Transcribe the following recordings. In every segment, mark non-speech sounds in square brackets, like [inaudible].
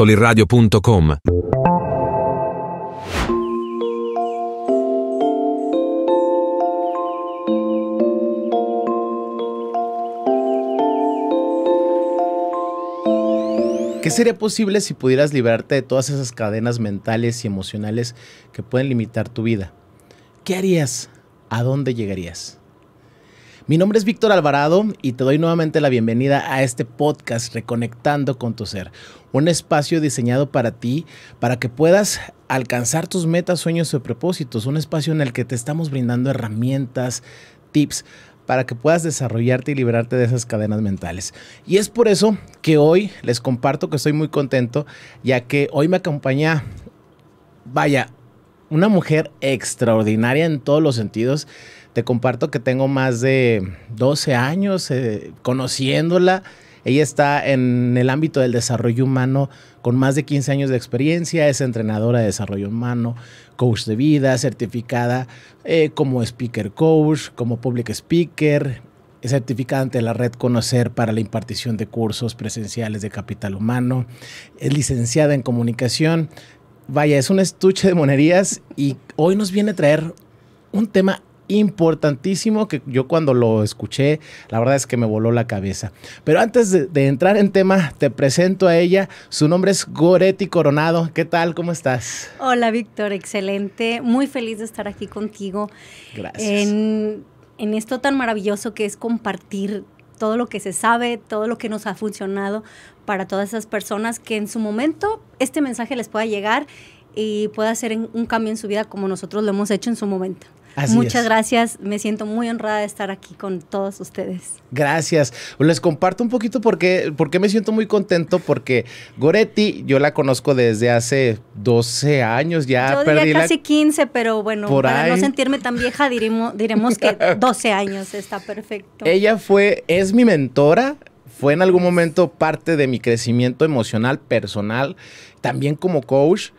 solirradio.com. ¿Qué sería posible si pudieras liberarte de todas esas cadenas mentales y emocionales que pueden limitar tu vida? ¿Qué harías? ¿A dónde llegarías? Mi nombre es Víctor Alvarado y te doy nuevamente la bienvenida a este podcast Reconectando con tu ser, un espacio diseñado para ti, para que puedas alcanzar tus metas, sueños o propósitos, un espacio en el que te estamos brindando herramientas, tips para que puedas desarrollarte y liberarte de esas cadenas mentales. Y es por eso que hoy les comparto que estoy muy contento, ya que hoy me acompaña, vaya, una mujer extraordinaria en todos los sentidos te comparto que tengo más de 12 años eh, conociéndola. Ella está en el ámbito del desarrollo humano con más de 15 años de experiencia, es entrenadora de desarrollo humano, coach de vida, certificada eh, como speaker coach, como public speaker, certificada ante la red Conocer para la impartición de cursos presenciales de capital humano, es licenciada en comunicación. Vaya, es un estuche de monerías y hoy nos viene a traer un tema importantísimo que yo cuando lo escuché, la verdad es que me voló la cabeza. Pero antes de, entrar en tema, te presento a ella. Su nombre es Goretti Coronado. ¿Qué tal? ¿Cómo estás? Hola, Víctor. Excelente. Muy feliz de estar aquí contigo. Gracias. en esto tan maravilloso que es compartir todo lo que se sabe, todo lo que nos ha funcionado para todas esas personas que en su momento este mensaje les pueda llegar y pueda hacer un cambio en su vida como nosotros lo hemos hecho en su momento. Muchas gracias, me siento muy honrada de estar aquí con todos ustedes. Gracias. Les comparto un poquito por qué me siento muy contento, porque Goretti yo la conozco desde hace 12 años ya. Yo diría casi 15, pero bueno, para no sentirme tan vieja diremos que 12 [laughs] años está perfecto. Ella fue, es mi mentora, fue en algún momento parte de mi crecimiento emocional, personal, también como coach.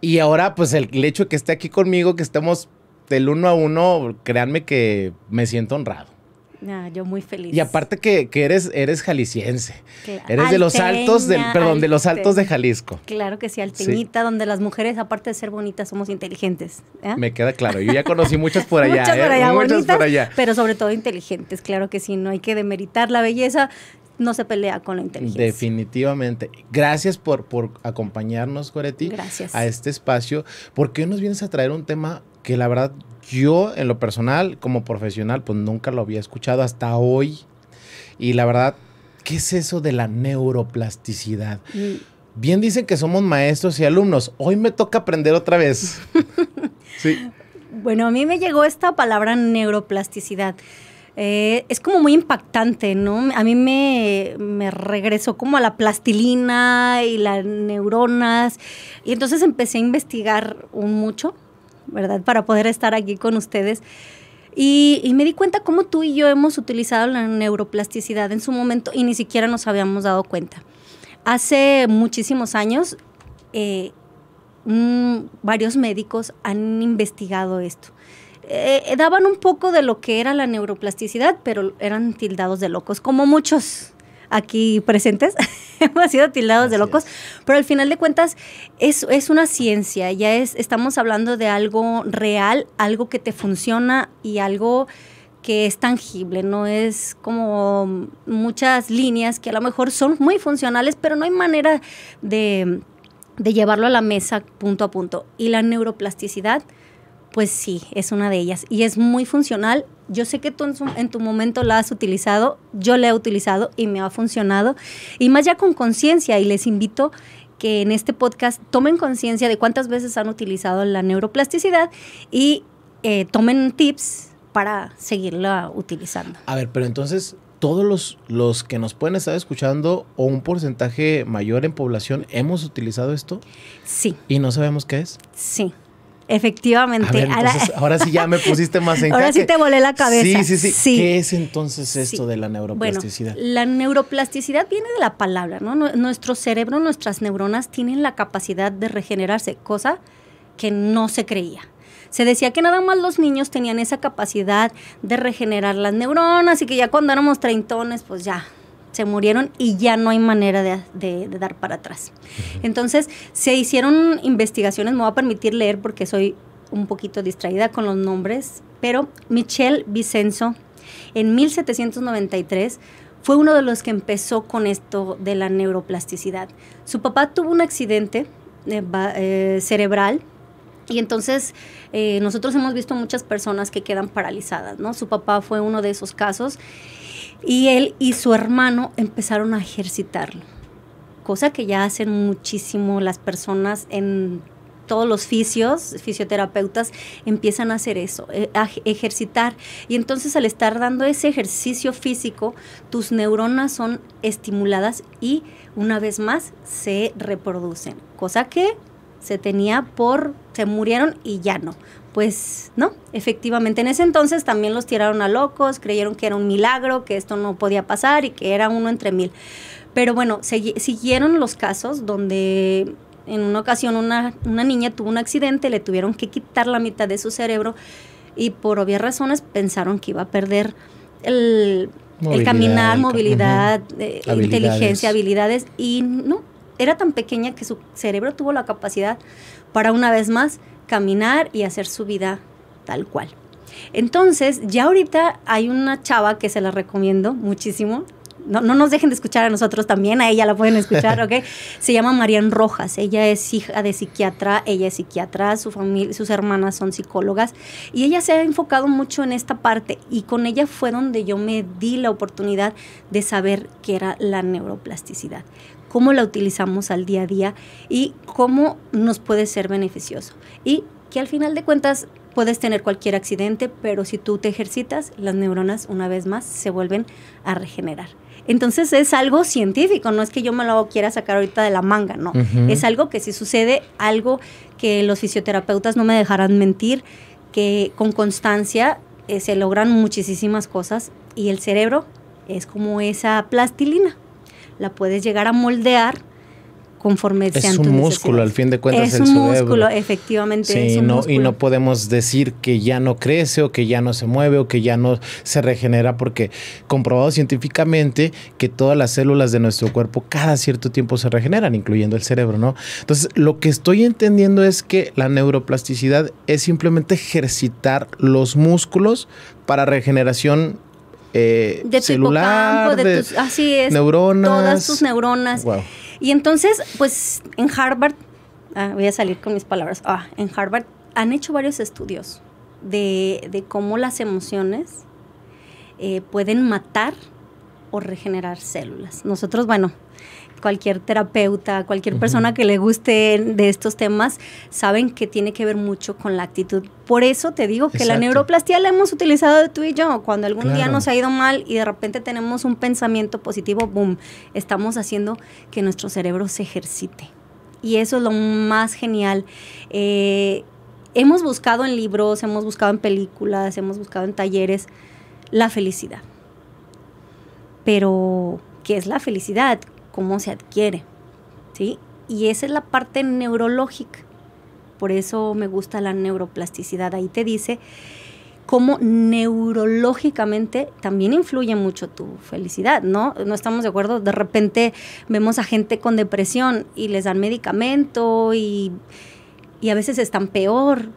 Y ahora, pues el, el hecho de que esté aquí conmigo, que estemos el uno a uno, créanme que me siento honrado. Ah, yo muy feliz. Y aparte que, eres, eres jalisciense. Eres de los altos del, perdón, de los altos de Jalisco. Claro que sí, Alteñita, donde las mujeres, aparte de ser bonitas, somos inteligentes. ¿eh? Me queda claro. Yo ya conocí muchas por allá. muchas, ¿eh? por allá, Pero sobre todo inteligentes, claro que sí. No hay que demeritar la belleza. No se pelea con la inteligencia. Definitivamente. Gracias por, por acompañarnos, Coretti. Gracias. A este espacio. porque hoy nos vienes a traer un tema que la verdad yo en lo personal como profesional pues nunca lo había escuchado hasta hoy. Y la verdad, ¿qué es eso de la neuroplasticidad? Mm. Bien dicen que somos maestros y alumnos. Hoy me toca aprender otra vez. [laughs] sí. Bueno, a mí me llegó esta palabra neuroplasticidad. Eh, es como muy impactante, ¿no? A mí me, me, regresó como a la plastilina y las neuronas. Y entonces empecé a investigar mucho ¿verdad? Para poder estar aquí con ustedes. Y, me di cuenta cómo tú y yo hemos utilizado la neuroplasticidad en su momento y ni siquiera nos habíamos dado cuenta. Hace muchísimos años, eh, mm, varios médicos han investigado esto. Eh, eh, daban un poco de lo que era la neuroplasticidad, pero eran tildados de locos, como muchos aquí presentes, [laughs] hemos sido tildados de locos, pero al final de cuentas es, es, una ciencia, ya es, estamos hablando de algo real, algo que te funciona y algo que es tangible, no es como muchas líneas que a lo mejor son muy funcionales, pero no hay manera de, de llevarlo a la mesa punto a punto. Y la neuroplasticidad, pues sí, es una de ellas y es muy funcional yo sé que tú en, tu momento la has utilizado, yo la he utilizado y me ha funcionado. Y más ya con conciencia, y les invito que en este podcast tomen conciencia de cuántas veces han utilizado la neuroplasticidad y eh, tomen tips para seguirla utilizando. A ver, pero entonces todos los, los que nos pueden estar escuchando o un porcentaje mayor en población, ¿hemos utilizado esto? Sí. ¿Y no sabemos qué es? Sí. Efectivamente. ahora, sí ya me [laughs] pusiste más en Ahora sí te volé la cabeza. Sí, sí, sí. ¿Qué es entonces esto de la neuroplasticidad? la neuroplasticidad viene de la palabra, ¿no? Nuestro cerebro, nuestras neuronas tienen la capacidad de regenerarse, cosa que no se creía. Se decía que nada más los niños tenían esa capacidad de regenerar las neuronas y que ya cuando éramos treintones, pues ya, se murieron y ya no hay manera de, dar para atrás. Entonces, se hicieron investigaciones, me voy a permitir leer porque soy un poquito distraída con los nombres, pero michelle Vicenzo en 1793 fue uno de los que empezó con esto de la neuroplasticidad. Su papá tuvo un accidente eh, eh, cerebral y entonces eh, nosotros hemos visto muchas personas que quedan paralizadas, ¿no? Su papá fue uno de esos casos y él y su hermano empezaron a ejercitarlo, cosa que ya hacen muchísimo las personas en todos los fisios, fisioterapeutas, empiezan a hacer eso, eh, a ejercitar. Y entonces al estar dando ese ejercicio físico, tus neuronas son estimuladas y una vez más se reproducen, cosa que se tenía por, se murieron y ya no pues no, efectivamente en ese entonces también los tiraron a locos, creyeron que era un milagro, que esto no podía pasar y que era uno entre mil. Pero bueno, siguieron los casos donde en una ocasión una, una niña tuvo un accidente, le tuvieron que quitar la mitad de su cerebro y por obvias razones pensaron que iba a perder el, caminar, movilidad, eh, inteligencia, habilidades y no, era tan pequeña que su cerebro tuvo la capacidad para una vez más caminar y hacer su vida tal cual. Entonces, ya ahorita hay una chava que se la recomiendo muchísimo. No, nos dejen de escuchar a nosotros también, a ella la pueden escuchar, [laughs] ¿ok? Se llama Marian Rojas, ella es hija de psiquiatra, ella es psiquiatra, su familia, sus hermanas son psicólogas y ella se ha enfocado mucho en esta parte y con ella fue donde yo me di la oportunidad de saber qué era la neuroplasticidad cómo la utilizamos al día a día y cómo nos puede ser beneficioso. Y que al final de cuentas puedes tener cualquier accidente, pero si tú te ejercitas, las neuronas una vez más se vuelven a regenerar. Entonces es algo científico, no es que yo me lo quiera sacar ahorita de la manga, no. Es algo que si sucede, algo que los fisioterapeutas no me dejarán mentir, que con constancia eh, se logran muchísimas cosas y el cerebro es como esa plastilina la puedes llegar a moldear conforme es un músculo al fin de cuentas es un músculo efectivamente es un no, y no podemos decir que ya no crece o que ya no se mueve o que ya no se regenera porque comprobado científicamente que todas las células de nuestro cuerpo cada cierto tiempo se regeneran incluyendo el cerebro no entonces lo que estoy entendiendo es que la neuroplasticidad es simplemente ejercitar los músculos para regeneración eh, de tu celular, de, así es, neuronas. Todas sus neuronas. Y entonces, pues en Harvard, ah, voy a salir con mis palabras, ah, en Harvard han hecho varios estudios de, cómo las emociones eh, pueden matar o regenerar células. Nosotros, bueno, cualquier terapeuta, cualquier persona que le guste de estos temas, saben que tiene que ver mucho con la actitud. Por eso te digo que la neuroplastia la hemos utilizado tú y yo. Cuando algún día nos ha ido mal y de repente tenemos un pensamiento positivo, boom, estamos haciendo que nuestro cerebro se ejercite. Y eso es lo más genial. Eh, hemos buscado en libros, hemos buscado en películas, hemos buscado en talleres la felicidad. Pero, ¿qué es la felicidad? cómo se adquiere, ¿sí? Y esa es la parte neurológica. Por eso me gusta la neuroplasticidad. Ahí te dice cómo neurológicamente también influye mucho tu felicidad, ¿no? No estamos de acuerdo. De repente vemos a gente con depresión y les dan medicamento y, a veces están peor.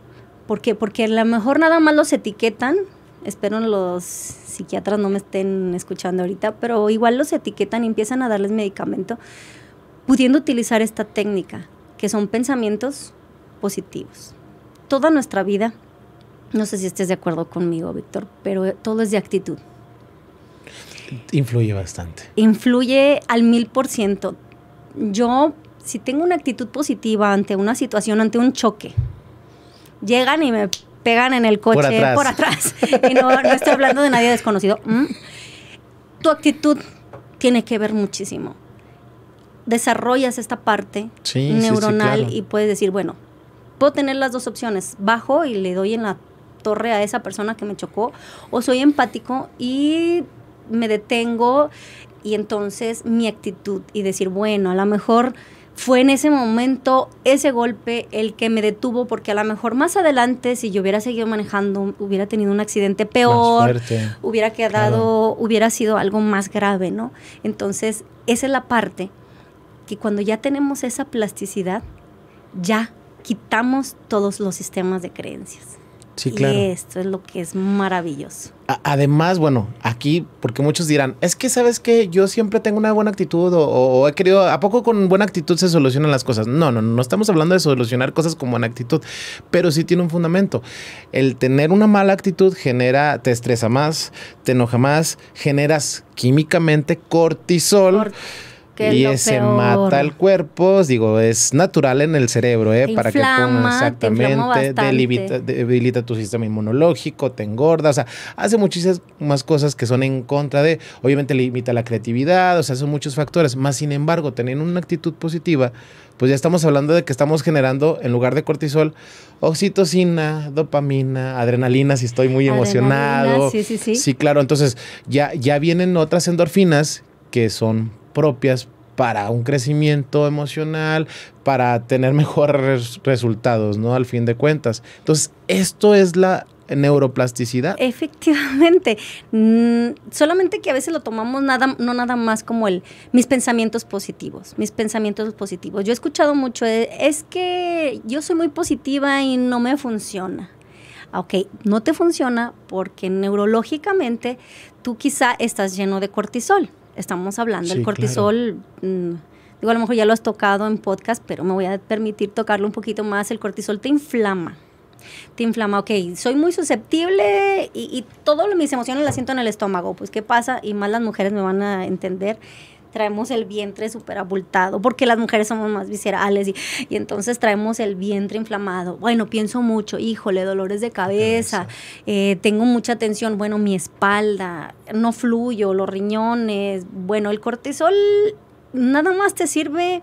¿Por Porque a lo mejor nada más los etiquetan, espero los psiquiatras no me estén escuchando ahorita, pero igual los etiquetan y empiezan a darles medicamento, pudiendo utilizar esta técnica, que son pensamientos positivos. Toda nuestra vida, no sé si estés de acuerdo conmigo, Víctor, pero todo es de actitud. Influye bastante. Influye al mil por ciento. Yo, si tengo una actitud positiva ante una situación, ante un choque, llegan y me pegan en el coche por atrás. [laughs] y no, estoy hablando de nadie desconocido. Mm. Tu actitud tiene que ver muchísimo. Desarrollas esta parte neuronal y puedes decir, bueno, puedo tener las dos opciones. Bajo y le doy en la torre a esa persona que me chocó. O soy empático y me detengo y entonces mi actitud y decir, bueno, a lo mejor fue en ese momento ese golpe el que me detuvo porque a lo mejor más adelante si yo hubiera seguido manejando hubiera tenido un accidente peor, hubiera quedado, hubiera sido algo más grave, ¿no? Entonces, esa es la parte que cuando ya tenemos esa plasticidad, ya quitamos todos los sistemas de creencias. Sí, claro. esto es lo que es maravilloso. además, bueno, aquí, porque muchos dirán, es que sabes que yo siempre tengo una buena actitud o, he querido, ¿a poco con buena actitud se solucionan las cosas? No, no, no estamos hablando de solucionar cosas con buena actitud, pero sí tiene un fundamento. El tener una mala actitud genera, te estresa más, te enoja más, generas químicamente cortisol y se mata el cuerpo, digo, es natural en el cerebro, ¿eh? Para que exactamente, debilita, tu sistema inmunológico, te engorda, o sea, hace muchísimas más cosas que son en contra de, obviamente limita la creatividad, o sea, son muchos factores, más sin embargo, teniendo una actitud positiva, pues ya estamos hablando de que estamos generando, en lugar de cortisol, oxitocina, dopamina, adrenalina, si estoy muy emocionado. Sí, sí, sí. Sí, claro, entonces ya, ya vienen otras endorfinas que son propias para un crecimiento emocional, para tener [laughs] mejores resultados, ¿no? Al fin de cuentas. Entonces, esto es la neuroplasticidad. Efectivamente. Mm, solamente que a veces lo tomamos nada, no nada más como el mis pensamientos positivos, mis pensamientos positivos. Yo he escuchado mucho, eh, es que yo soy muy positiva y no me funciona. Ah, ok, no te funciona porque neurológicamente tú quizá estás lleno de cortisol estamos hablando. del el cortisol, mm, digo, a lo mejor ya lo has tocado en podcast, pero me voy a permitir tocarlo un poquito más. El cortisol te inflama. Te inflama, ok, soy muy susceptible y, y todas mis emociones las siento en el estómago. Pues, ¿qué pasa? Y más las mujeres me van a entender traemos el vientre súper abultado, porque las mujeres somos más viscerales y, entonces traemos el vientre inflamado. Bueno, pienso mucho, híjole, dolores de cabeza, eh, tengo mucha tensión, bueno, mi espalda, no fluyo, los riñones, bueno, el cortisol nada más te sirve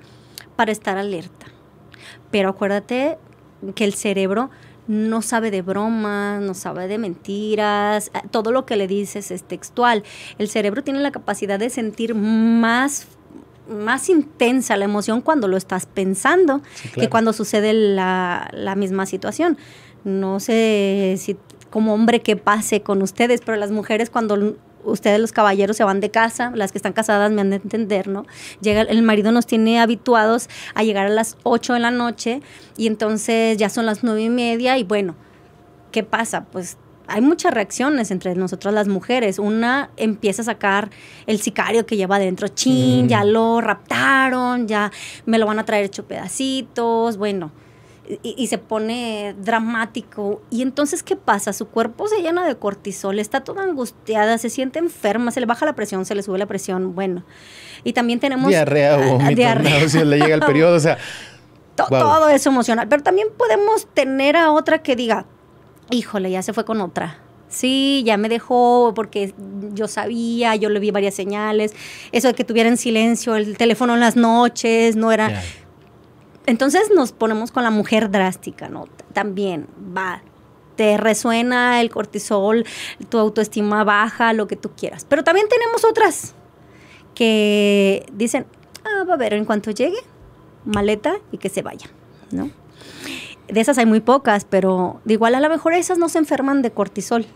para estar alerta, pero acuérdate que el cerebro no sabe de bromas, no sabe de mentiras, ah, todo lo que le dices es textual. El cerebro tiene la capacidad de sentir más más intensa la emoción cuando lo estás pensando que cuando sucede la, la, misma situación. No sé si como hombre que pase con ustedes, pero las mujeres cuando ustedes los caballeros se van de casa, las que están casadas me han de entender, ¿no? Llega, el marido nos tiene habituados a llegar a las 8 de la noche y entonces ya son las nueve y media y bueno, ¿qué pasa? Pues hay muchas reacciones entre nosotras las mujeres. Una empieza a sacar el sicario que lleva adentro, chin, mm. ya lo raptaron, ya me lo van a traer hecho pedacitos, bueno y, se pone dramático. Y entonces, ¿qué pasa? Su cuerpo se llena de cortisol, está toda angustiada, se siente enferma, se le baja la presión, se le sube la presión, bueno. Y también tenemos... Diarrea, ah, vómito, diarrea. si le llega el periodo, o sea... [laughs] Todo eso emocional. Pero también podemos tener a otra que diga, híjole, ya se fue con otra. Sí, ya me dejó porque yo sabía, yo le vi varias señales. Eso de que tuviera en silencio el teléfono en las noches, no era entonces nos ponemos con la mujer drástica, ¿no? También va, te resuena el cortisol, tu autoestima baja, lo que tú quieras. Pero también tenemos otras que dicen, ah, va a ver, en cuanto llegue, maleta y que se vaya, ¿no? De esas hay muy pocas, pero de igual a lo mejor esas no se enferman de cortisol.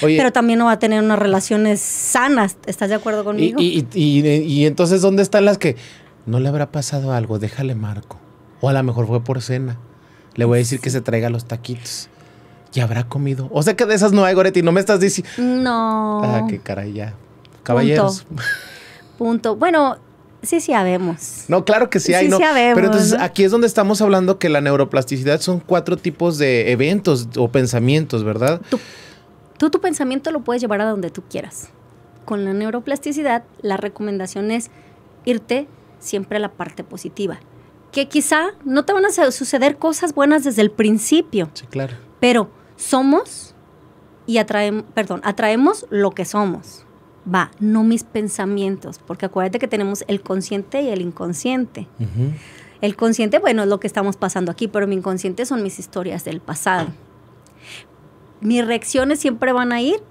pero también no va a tener unas relaciones sanas, ¿estás de acuerdo conmigo? y entonces, ¿dónde están las que no le habrá pasado algo? Déjale marco. O a lo mejor fue por cena. Le voy a decir que se traiga los taquitos. Y habrá comido. O sea que de esas no hay, Goretti. No me estás diciendo. No. Ah, qué caray, ya. Caballeros. Punto. Bueno, sí sí, sabemos. No, claro que sí hay, sí, sí, Sabemos, Pero entonces aquí es donde estamos hablando que la neuroplasticidad son cuatro tipos de eventos o pensamientos, ¿verdad? tú tu pensamiento lo puedes llevar a donde tú quieras. Con la neuroplasticidad, la recomendación es irte siempre a la parte positiva que quizá no te van a suceder cosas buenas desde el principio. Sí, claro. Pero somos y atraemos, perdón, atraemos lo que somos. Va, no mis pensamientos, porque acuérdate que tenemos el consciente y el inconsciente. El consciente, bueno, es lo que estamos pasando aquí, pero mi inconsciente son mis historias del pasado. Mis reacciones siempre van a ir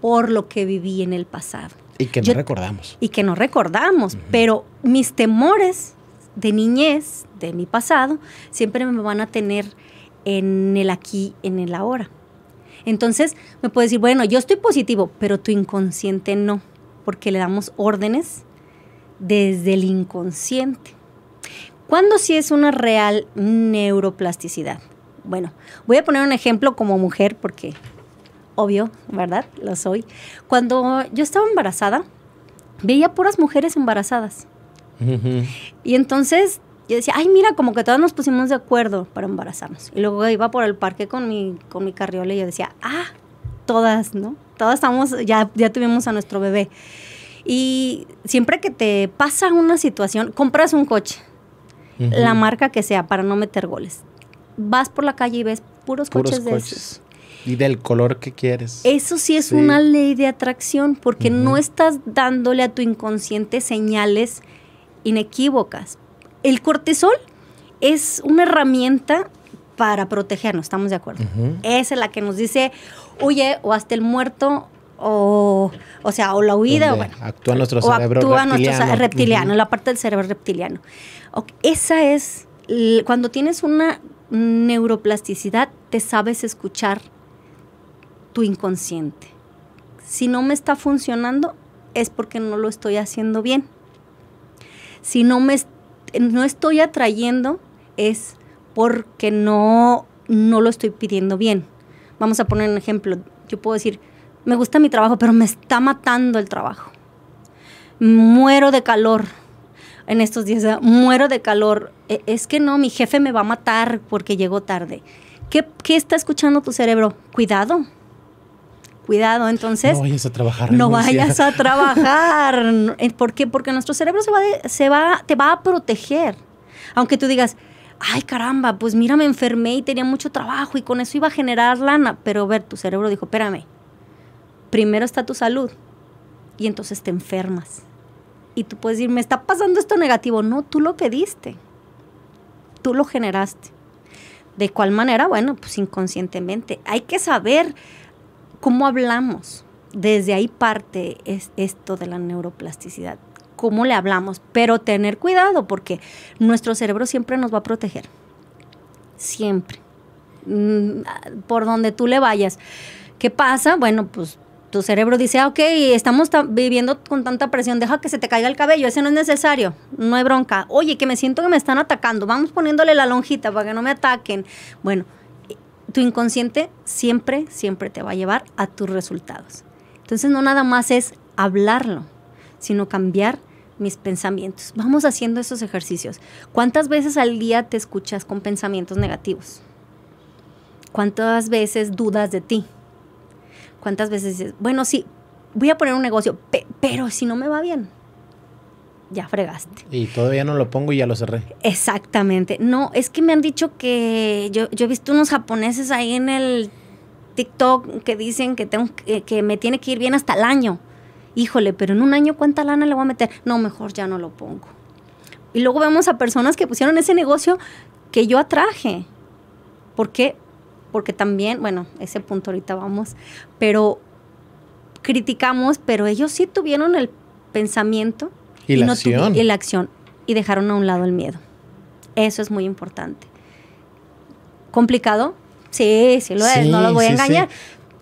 por lo que viví en el pasado. Y que no recordamos. Y que no recordamos, pero mis temores de niñez, de mi pasado, siempre me van a tener en el aquí, en el ahora. Entonces me puede decir, bueno, yo estoy positivo, pero tu inconsciente no, porque le damos órdenes desde el inconsciente. ¿Cuándo sí es una real neuroplasticidad? Bueno, voy a poner un ejemplo como mujer porque obvio, ¿verdad? Lo soy. Cuando yo estaba embarazada, veía puras mujeres embarazadas. Y entonces yo decía, ay, mira, como que todas nos pusimos de acuerdo para embarazarnos. Y luego iba por el parque con mi, con mi carriola y yo decía, ah, todas, ¿no? Todas estamos, ya, ya tuvimos a nuestro bebé. Y siempre que te pasa una situación, compras un coche, la marca que sea, para no meter goles. Vas por la calle y ves puros, coches, de esos. Y del color que quieres. Eso sí es una ley de atracción, porque no estás dándole a tu inconsciente señales inequívocas. El cortisol es una herramienta para protegernos, estamos de acuerdo. Esa es la que nos dice, huye o hasta el muerto, o, sea, o la huida, o Actúa nuestro cerebro actúa reptiliano. reptiliano, la parte del cerebro reptiliano. esa es, cuando tienes una neuroplasticidad, te sabes escuchar tu inconsciente. Si no me está funcionando, es porque no lo estoy haciendo bien si no me no estoy atrayendo es porque no no lo estoy pidiendo bien. Vamos a poner un ejemplo. Yo puedo decir, me gusta mi trabajo, pero me está matando el trabajo. Muero de calor. En estos días, muero de calor. E-, es que no, mi jefe me va a matar porque llegó tarde. ¿Qué, qué está escuchando tu cerebro? Cuidado, cuidado, entonces... No vayas a trabajar. No vayas a trabajar. [laughs] ¿Por qué? Porque nuestro cerebro se va, te va a proteger. Aunque tú digas, ay caramba, pues mira, me enfermé y tenía mucho trabajo y con eso iba a generar lana. Pero ver, tu cerebro dijo, espérame, primero está tu salud y entonces te enfermas. Y tú puedes decir, me está pasando esto negativo. No, tú lo pediste, tú lo generaste. ¿De cuál manera? Bueno, pues inconscientemente. Hay que saber cómo hablamos. Desde ahí parte esto de la neuroplasticidad. Cómo le hablamos, pero tener cuidado porque nuestro cerebro siempre nos va a proteger. Siempre. Mm, por donde tú le vayas. ¿Qué pasa? Bueno, pues tu cerebro dice, ah, ok, estamos viviendo con tanta presión, deja que se te caiga el cabello, ese no es necesario, no hay bronca. Oye, que me siento que me están atacando, vamos poniéndole la lonjita para que no me ataquen. Bueno, tu inconsciente siempre, siempre te va a llevar a tus resultados. Entonces no nada más es hablarlo, sino cambiar mis pensamientos. Vamos haciendo esos ejercicios. ¿Cuántas veces al día te escuchas con pensamientos negativos? ¿Cuántas veces dudas de ti? ¿Cuántas veces dices, bueno, sí, voy a poner un negocio, pero si no me va bien? ya fregaste. Y todavía no lo pongo y ya lo cerré. Exactamente. No, es que me han dicho que yo, he visto unos japoneses ahí en el TikTok que dicen que, tengo, que, que me tiene que ir bien hasta el año. Híjole, pero en un año cuánta lana le voy a meter. No, mejor ya no lo pongo. Y luego vemos a personas que pusieron ese negocio que yo atraje. ¿Por qué? Porque también, bueno, ese punto ahorita vamos, pero criticamos, pero ellos sí tuvieron el pensamiento y, la acción. Y dejaron a un lado el miedo. Eso es muy importante. ¿Complicado? Sí, sí lo es, no lo voy a engañar.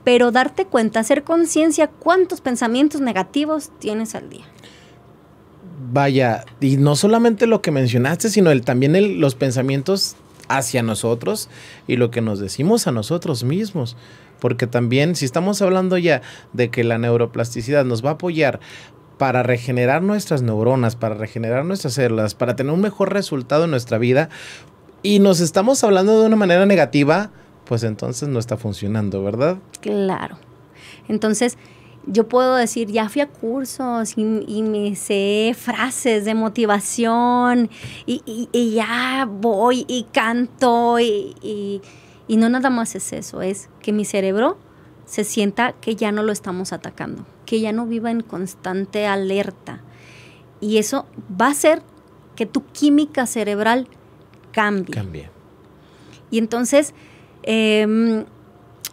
Pero darte cuenta, hacer conciencia cuántos pensamientos negativos tienes al día. Vaya, y no solamente lo que mencionaste, sino el, también los pensamientos hacia nosotros y lo que nos decimos a nosotros mismos. Porque también si estamos hablando ya de que la neuroplasticidad nos va a apoyar para regenerar nuestras neuronas, para regenerar nuestras células, para tener un mejor resultado en nuestra vida, y nos estamos hablando de una manera negativa, pues entonces no está funcionando, ¿verdad? Claro. Entonces, yo puedo decir, ya fui a cursos y, me sé frases de motivación y ya voy y canto y, no nada más es eso, es que mi cerebro se sienta que ya no lo estamos atacando que ya no viva en constante alerta. Y eso va a hacer que tu química cerebral cambie. Cambie. Y entonces, em,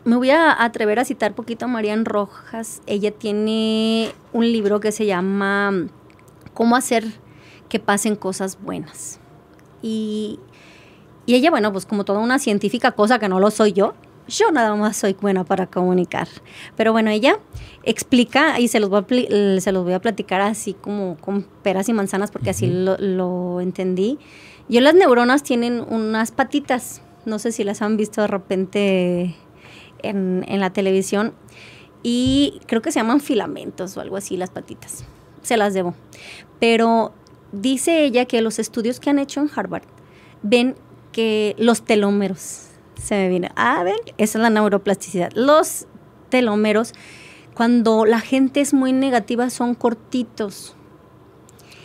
me voy a atrever a citar poquito a Marian Rojas. Ella tiene un libro que se llama Cómo hacer que pasen cosas buenas. Y, y ella, bueno, pues como toda una científica, cosa que no lo soy yo, yo nada más soy buena para comunicar. Pero bueno, ella explica y se los voy a, platicar así como con peras y manzanas porque así lo, entendí. Yo las neuronas tienen unas patitas, no sé si las han visto de repente en, en la televisión, y creo que se llaman filamentos o algo así las patitas. Se las debo. Pero dice ella que los estudios que han hecho en Harvard ven que los telómeros se me viene A ver, esa es la neuroplasticidad. Los telómeros, cuando la gente es muy negativa, son cortitos.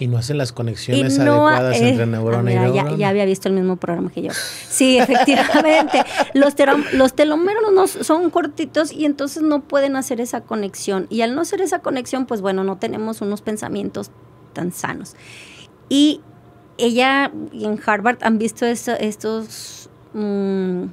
Y no hacen las conexiones adecuadas eh, entre neurona y ah, neurona. Ya, había visto el mismo programa que yo. Sí, efectivamente. [laughs] los, los telómeros son cortitos y entonces no pueden hacer esa conexión. Y al no hacer esa conexión, pues bueno, no tenemos unos pensamientos tan sanos. Y ella y en Harvard han visto estos... Mm,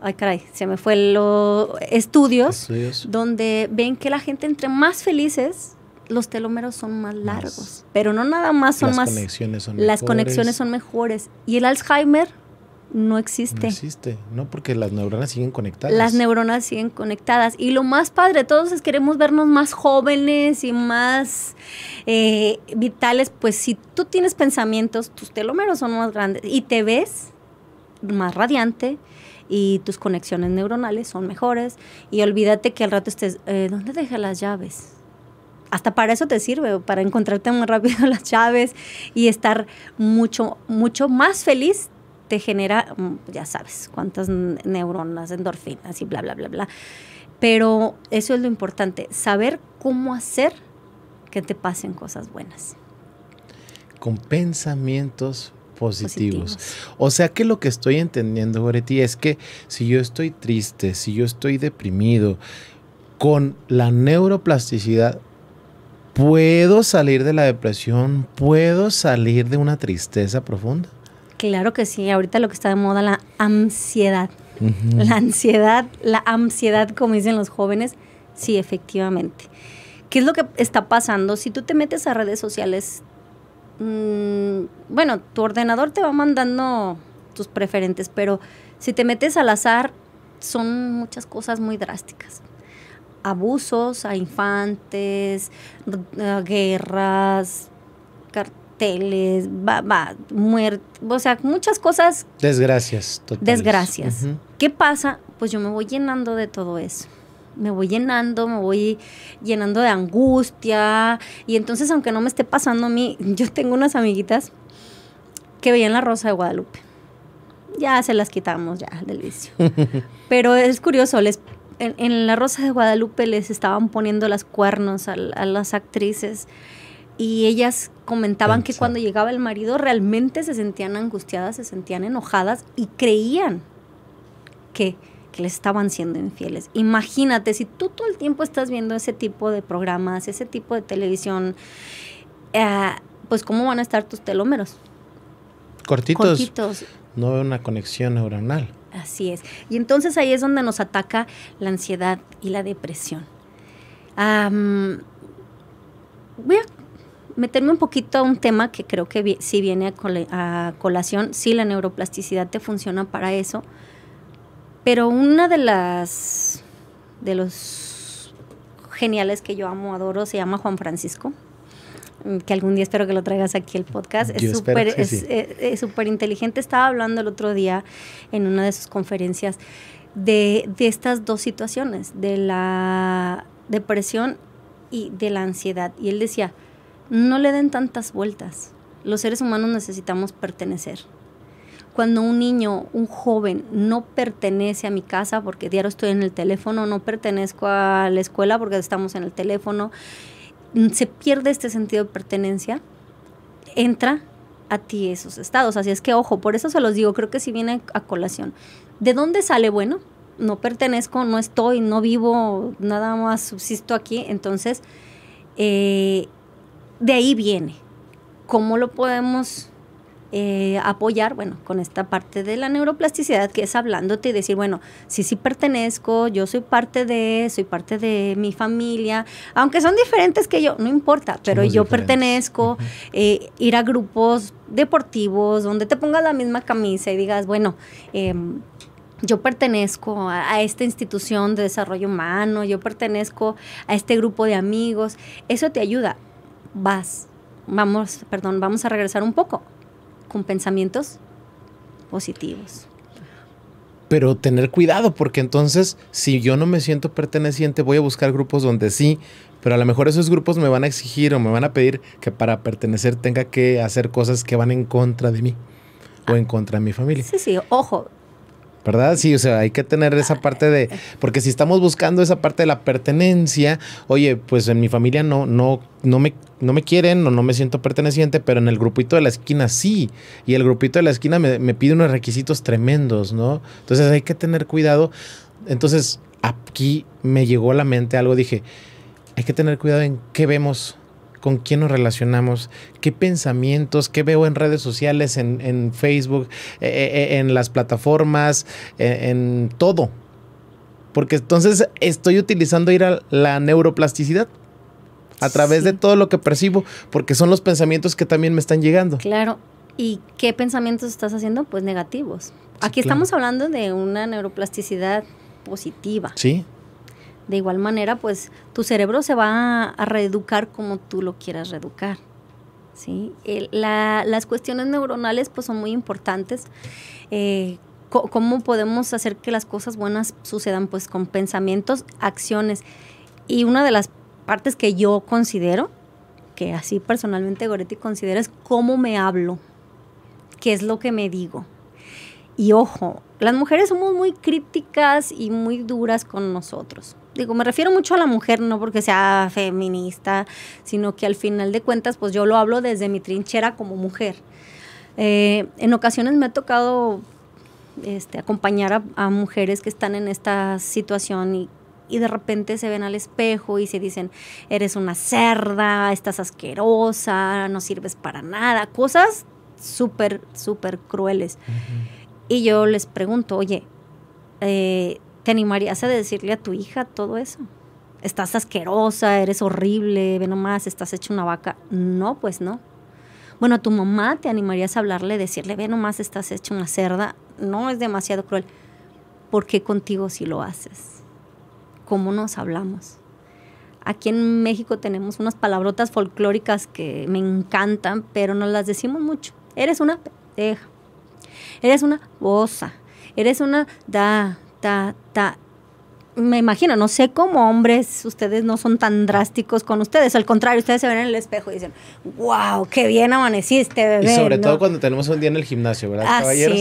ay caray, se me fue los estudios, donde ven que la gente entre más felices, los telómeros son más largos, pero no nada más son más... son las conexiones son mejores. Y el Alzheimer no existe. No existe, no porque las neuronas siguen conectadas. Las neuronas siguen conectadas. Y lo más padre de todos es queremos vernos más jóvenes y más eh, vitales. Pues si tú tienes pensamientos, tus telómeros son más grandes y te ves más radiante, y tus conexiones neuronales son mejores. Y olvídate que al rato estés, eh, ¿dónde dejé las llaves? Hasta para eso te sirve, para encontrarte muy rápido [laughs] las llaves y estar mucho, mucho más feliz te genera, mm, ya sabes, cuántas neuronas, endorfinas y bla, bla, bla, bla. Pero eso es lo importante, saber cómo hacer que te pasen cosas buenas. Con pensamientos positivos. O sea que lo que estoy entendiendo, Goretti, es que si yo estoy triste, si yo estoy deprimido, con la neuroplasticidad puedo salir de la depresión, puedo salir de una tristeza profunda. Claro que sí, ahorita lo que está de moda la ansiedad. La ansiedad, la ansiedad, como dicen los jóvenes, sí, efectivamente. ¿Qué es lo que está pasando? Si tú te metes a redes sociales, Mm, bueno, tu ordenador te va mandando tus preferentes, pero si te metes al azar, son muchas cosas muy drásticas. Abusos a infantes, eh, guerras, carteles, va, o sea, muchas cosas. Desgracias. Totales. Desgracias. ¿Qué pasa? Pues yo me voy llenando de todo eso me voy llenando, me voy llenando de angustia. Y entonces, aunque no me esté pasando a mí, [laughs] yo tengo unas amiguitas que veían la Rosa de Guadalupe. Ya se las quitamos ya del vicio. [laughs] Pero es curioso, les, en, la Rosa de Guadalupe les estaban poniendo las cuernos a, las actrices y ellas comentaban que cuando llegaba el marido realmente se sentían angustiadas, se sentían enojadas y creían que que le estaban siendo infieles. Imagínate, si tú todo el tiempo estás viendo ese tipo de programas, ese tipo de televisión, eh, pues cómo van a estar tus telómeros. Cortitos. No hay una conexión neuronal. Así es. Y entonces ahí es donde nos ataca la ansiedad y la depresión. voy a meterme un poquito a un tema que creo que si sí viene a, a, colación. Sí, la neuroplasticidad te funciona para eso, pero una de las de los geniales que yo amo, adoro, se llama Juan Francisco mm, que algún día espero que lo traigas aquí el podcast. es eh, eh, súper inteligente. Estaba hablando el otro día en una de sus conferencias de, estas dos situaciones, de la depresión y de la ansiedad. Y él decía, no le den tantas vueltas. Los seres humanos necesitamos pertenecer cuando un niño, un joven, no pertenece a mi casa porque diario estoy en el teléfono, no pertenezco a la escuela porque estamos en el teléfono, se pierde este sentido de pertenencia, entra a ti esos estados. Así es que, ojo, por eso se los digo, creo que si viene a colación. ¿De dónde sale? Bueno, no pertenezco, no estoy, no vivo, nada más subsisto aquí. Entonces, eh, de ahí viene. ¿Cómo lo podemos eh, apoyar, bueno, con esta parte de la neuroplasticidad, que es hablándote y decir, bueno, sí, sí pertenezco, yo soy parte de, soy parte de mi familia, aunque son diferentes que yo, no importa, pero yo pertenezco, eh, ir a grupos deportivos donde te pongas la misma camisa y digas, bueno, em, yo pertenezco a, esta institución de desarrollo humano, yo pertenezco a este grupo de amigos, eso te ayuda, vas, vamos, perdón, vamos a regresar un poco con pensamientos positivos. Pero tener cuidado, porque entonces si yo no me siento perteneciente, voy a buscar grupos donde sí, pero a lo mejor esos grupos me van a exigir o me van a pedir que para pertenecer tenga que hacer cosas que van en contra de mí o en contra de mi familia. Sí, sí, ojo, ¿verdad? Sí, o sea, hay que tener esa parte de, porque si estamos buscando esa parte de la pertenencia, oye, pues en mi familia no, no, no me, no me quieren o no me siento perteneciente, pero en el grupito de la esquina sí, y el grupito de la esquina me, me pide unos requisitos tremendos, ¿no? Entonces hay que tener cuidado. Entonces aquí me llegó a la mente algo, dije, hay que tener cuidado en qué vemos con quién nos relacionamos, qué pensamientos, qué veo en redes sociales, en, Facebook, eh, eh, eh, en las plataformas, en todo. Porque entonces estoy utilizando ir a la neuroplasticidad a través de todo lo que percibo, porque son los pensamientos que también me están llegando. Claro. ¿Y qué pensamientos estás haciendo? Pues negativos. Aquí estamos hablando de una neuroplasticidad positiva. Sí de igual manera, pues tu cerebro se va a, reeducar como tú lo quieras reeducar. ¿sí? las cuestiones neuronales pues, son muy importantes. Eh, ¿Cómo podemos hacer que las cosas buenas sucedan? Pues con pensamientos, acciones. Y una de las partes que yo considero, que así personalmente Goretti considera, es cómo me hablo, qué es lo que me digo. Y ojo, las mujeres somos muy críticas y muy duras con nosotros digo, me refiero mucho a la mujer, no porque sea feminista, sino que al final de cuentas, pues yo lo hablo desde mi trinchera como mujer. Eh, en ocasiones me ha tocado este, acompañar a, mujeres que están en esta situación y, de repente se ven al espejo y se dicen, eres una cerda, estás asquerosa, no sirves para nada, cosas súper, súper crueles. Y yo les pregunto, oye, eh, ¿Te animarías a decirle a tu hija todo eso? Estás asquerosa, eres horrible, ve nomás, estás hecha una vaca. No, pues no. Bueno, tu mamá te animarías a hablarle, decirle, ve nomás, estás hecha una cerda. No, es demasiado cruel. ¿Por qué contigo si lo haces? ¿Cómo nos hablamos? Aquí en México tenemos unas palabrotas folclóricas que me encantan, pero no las decimos mucho. Eres una pendeja. Eres una bosa. Eres una da, ta me imagino, no sé cómo hombres, ustedes no son tan drásticos con ustedes. Al contrario, ustedes se ven en el espejo y dicen, wow, qué bien amaneciste, bebé. Y sobre todo cuando tenemos un día en el gimnasio, ¿verdad, ah, caballeros?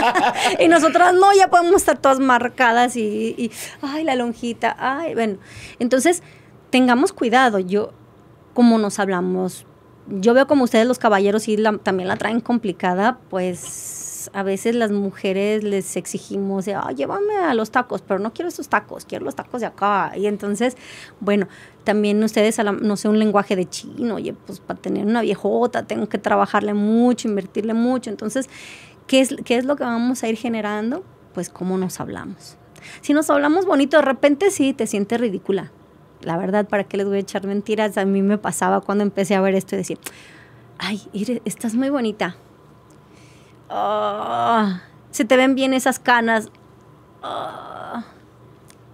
[laughs] y nosotras no, ya podemos estar todas marcadas y, ay, la lonjita, ay, bueno. Entonces, tengamos cuidado. Yo, como nos hablamos, yo veo como ustedes los caballeros y también la traen complicada, pues a veces las mujeres les exigimos, llévame a los tacos, pero no quiero esos tacos, quiero los tacos de acá. Y entonces, bueno, también ustedes, no sé, un lenguaje de chino, oye, pues para tener una viejota tengo que trabajarle mucho, invertirle mucho. Entonces, ¿qué es, lo que vamos a ir generando? Pues cómo nos hablamos. Si nos hablamos bonito, de repente sí, te sientes ridícula. La verdad, ¿para qué les voy a echar mentiras? A mí me pasaba cuando empecé a ver esto y decir, ay, estás muy bonita Oh, se te ven bien esas canas. Oh.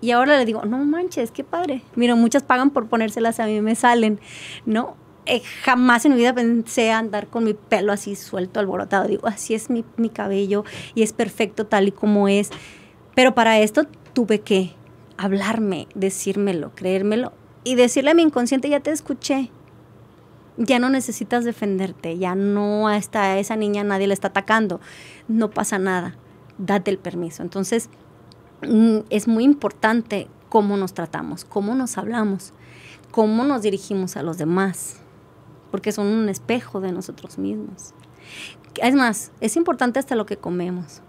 Y ahora le digo, no manches, qué padre. Mira, muchas pagan por ponérselas, a mí me salen, ¿no? Eh, jamás en mi vida pensé andar con mi pelo así suelto, alborotado. Digo, así es mi, mi cabello y es perfecto tal y como es. Pero para esto tuve que hablarme, decírmelo, creérmelo y decirle a mi inconsciente, ya te escuché, ya no necesitas defenderte, ya no a esa niña nadie le está atacando, no pasa nada, date el permiso. Entonces, mm, es muy importante cómo nos tratamos, cómo nos hablamos, cómo nos dirigimos a los demás, porque son un espejo de nosotros mismos. Es más, es importante hasta lo que comemos.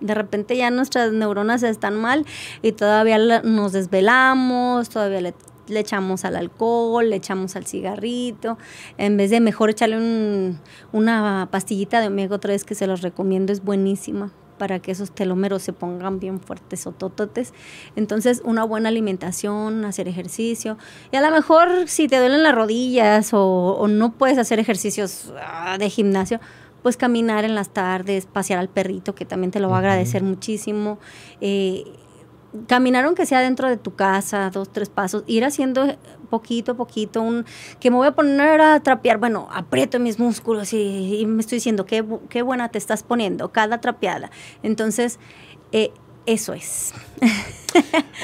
De repente ya nuestras neuronas están mal y todavía nos desvelamos, todavía le le echamos al alcohol, le echamos al cigarrito, en vez de mejor echarle una pastillita de omega 3 que se los recomiendo, es buenísima para que esos telómeros se pongan bien fuertes o tototes. Entonces, una buena alimentación, hacer ejercicio. Y a lo mejor si te duelen las rodillas o, no puedes hacer ejercicios ah, de gimnasio, pues caminar en las tardes, pasear al perrito, que también te lo va a agradecer muchísimo. Eh, caminaron que sea dentro de tu casa, dos, tres pasos, ir haciendo poquito a poquito un, que me voy a poner a trapear, bueno, aprieto mis músculos y, me estoy diciendo, qué, qué buena te estás poniendo, cada trapeada. Entonces, eh, eso es.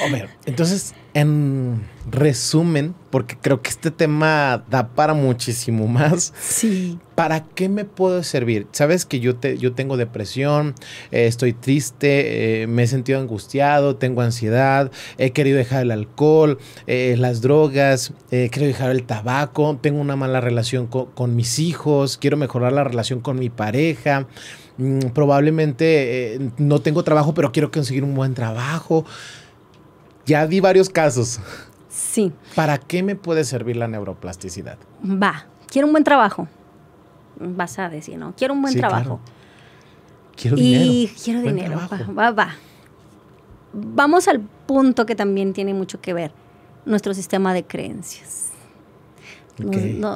Homero, [laughs] entonces, en resumen, porque creo que este tema da para muchísimo más. Sí. ¿Para qué me puedo servir? Sabes que yo, te, yo tengo depresión, eh, estoy triste, eh, me he sentido angustiado, tengo ansiedad, he querido dejar el alcohol, eh, las drogas, quiero dejar el tabaco, tengo una mala relación con mis hijos, quiero mejorar la relación con mi pareja. Mm, probablemente eh, no tengo trabajo, pero quiero conseguir un buen trabajo. Ya di varios casos. Sí. ¿Para qué me puede servir la neuroplasticidad? Va, quiero un buen trabajo. Vas a decir, ¿no? Quiero un buen trabajo. Quiero dinero. Y quiero dinero. va, va. Vamos al punto que también tiene mucho que ver, nuestro sistema de creencias. Pues, no,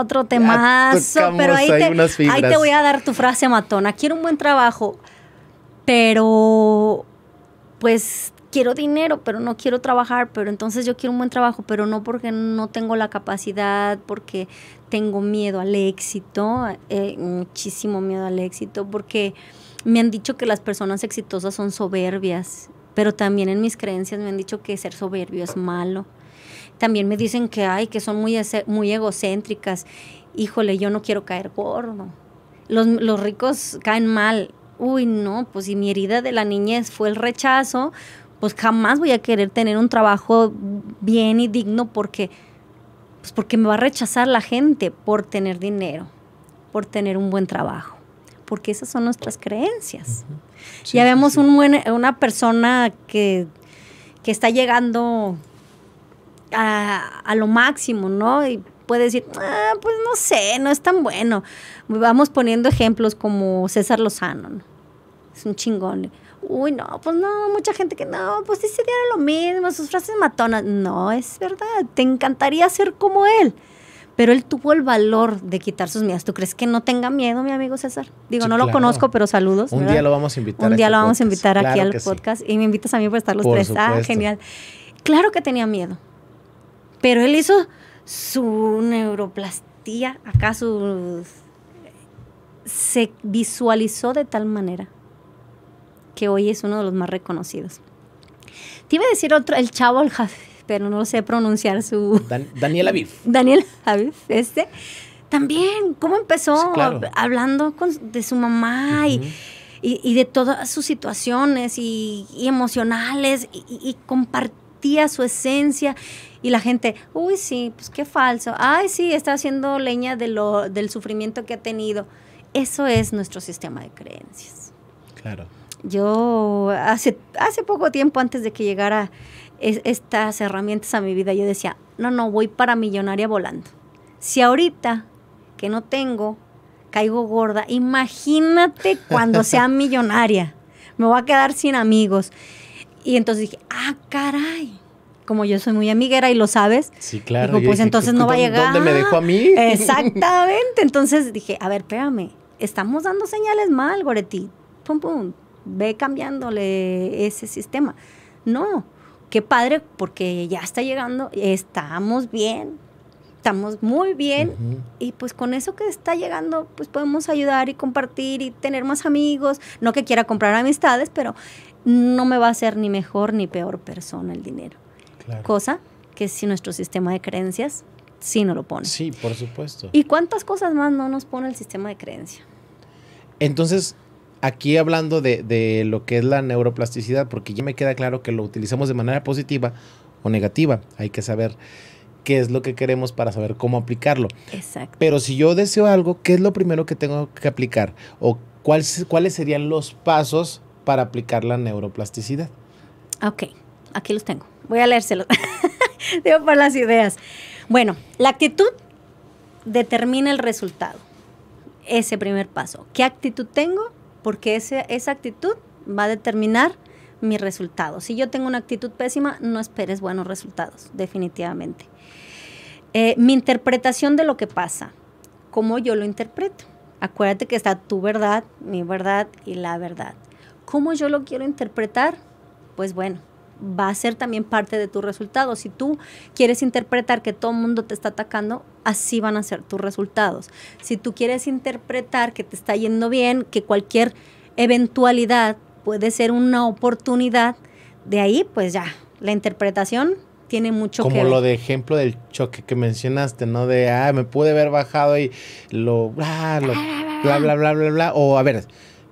otro temazo, pero ahí, te, voy a dar tu frase matona. Quiero un buen trabajo, pero pues quiero dinero, pero no quiero trabajar, pero entonces yo quiero un buen trabajo, pero no porque no tengo la capacidad, porque tengo miedo al éxito, eh, muchísimo miedo al éxito, porque me han dicho que las personas exitosas son soberbias, pero también en mis creencias me han dicho que ser soberbio es malo. También me dicen que que son muy, muy egocéntricas. Híjole, yo no quiero caer gordo. Los, ricos caen mal. Uy, no, pues si mi herida de la niñez fue el rechazo, pues jamás voy a querer tener un trabajo bien y digno porque, pues porque me va a rechazar la gente por tener dinero, por tener un buen trabajo porque esas son nuestras creencias. ya vemos una persona que, que, está llegando a, lo máximo, ¿no? Y puede decir, ah, pues no sé, no es tan bueno. Vamos poniendo ejemplos como César Lozano, ¿no? Es un chingón. Uy, no, pues no, mucha gente que no, pues sí se diera lo mismo, sus frases matonas. No, es verdad, te encantaría ser como él. Pero él tuvo el valor de quitar sus miedos. ¿Tú crees que no tenga miedo, mi amigo César? Digo, no lo conozco, pero saludos. Un día lo vamos a invitar. Un este día lo vamos a invitar aquí al podcast. Y me invitas a mí por estar los tres. Ah, genial. Claro que tenía miedo. Pero él hizo su neuroplastía, acá su, se visualizó de tal manera que hoy es uno de los más reconocidos. Te iba a decir otro, el chavo, el pero no sé pronunciar su... Daniel Aviv. [laughs] Daniel Aviv, este. También, ¿cómo empezó? Hablando de su mamá y, de todas sus situaciones y, emocionales y, compartiendo su esencia y la gente, uy, sí, pues qué falso, ay, sí, está haciendo leña de del sufrimiento que ha tenido. Eso es nuestro sistema de creencias. Claro. Yo hace, hace poco tiempo antes de que llegara estas herramientas a mi vida, yo decía, no, no, voy para millonaria volando. Si ahorita que no tengo, caigo gorda, imagínate cuando sea [laughs] millonaria. Me voy a quedar sin amigos. Y entonces dije, ah, caray. Como yo soy muy amiguera y lo sabes. Sí, claro. pues entonces no va a llegar. ¿Dónde me dejó a mí? [laughs] Exactamente. Entonces dije, a ver, espérame, estamos dando señales mal, Goretti. Pum, pum, ve cambiándole ese sistema. No, qué padre, porque ya está llegando, estamos bien, estamos muy bien y pues con eso que está llegando pues podemos ayudar y compartir y tener más amigos, no que quiera comprar amistades, pero no me va a hacer ni mejor ni peor persona el dinero. Cosa que si nuestro sistema de creencias sí no lo pone. Sí, por supuesto. ¿Y cuántas cosas más no nos pone el sistema de creencia? Entonces, aquí hablando de, lo que es la neuroplasticidad, porque ya me queda claro que lo utilizamos de manera positiva o negativa, hay que saber qué es lo que queremos para saber cómo aplicarlo. Exacto. Pero si yo deseo algo, ¿qué es lo primero que tengo que aplicar? ¿O cuáles serían los pasos para aplicar la neuroplasticidad. Ok, aquí los tengo. Voy a leérselos. [laughs] Digo por las ideas. Bueno, la actitud determina el resultado. Ese primer paso. ¿Qué actitud tengo? Porque esa actitud va a determinar mi resultado. Si yo tengo una actitud pésima, no esperes buenos resultados, definitivamente. Eh, mi interpretación de lo que pasa, cómo yo lo interpreto. Acuérdate que está tu verdad, mi verdad y la verdad. ¿Cómo yo lo quiero interpretar? Pues bueno, va a ser también parte de tus resultados. Si tú quieres interpretar que todo el mundo te está atacando, así van a ser tus resultados. Si tú quieres interpretar que te está yendo bien, que cualquier eventualidad puede ser una oportunidad, de ahí pues ya, la interpretación tiene mucho que ver. lo de ejemplo del choque que mencionaste, ¿no? De, ah, me pude haber bajado y lo, ah, lo, bla, ah, bla, bla, bla, bla, bla. O, a ver,